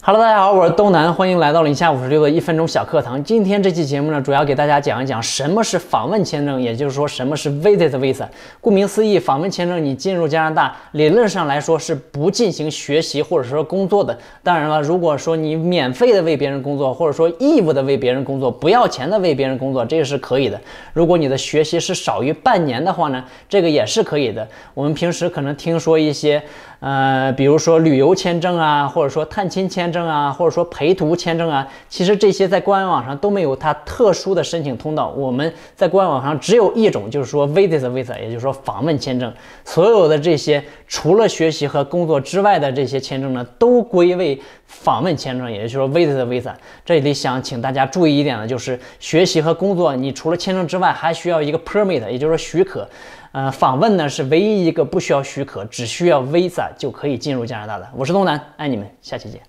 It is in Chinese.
Hello，大家好，我是东南，欢迎来到零下五十六的一分钟小课堂。今天这期节目呢，主要给大家讲一讲什么是访问签证，也就是说什么是 v i s i t visa。顾名思义，访问签证你进入加拿大，理论上来说是不进行学习或者说工作的。当然了，如果说你免费的为别人工作，或者说义务的为别人工作，不要钱的为别人工作，这个是可以的。如果你的学习是少于半年的话呢，这个也是可以的。我们平时可能听说一些。呃，比如说旅游签证啊，或者说探亲签证啊，或者说陪读签证啊，其实这些在官网上都没有它特殊的申请通道。我们在官网上只有一种，就是说 v i s i t visa，也就是说访问签证。所有的这些除了学习和工作之外的这些签证呢，都归为访问签证，也就是说 v i s i t visa。这里想请大家注意一点呢，就是学习和工作，你除了签证之外，还需要一个 permit，也就是说许可。呃，访问呢是唯一一个不需要许可，只需要 visa 就可以进入加拿大的。我是东南，爱你们，下期见。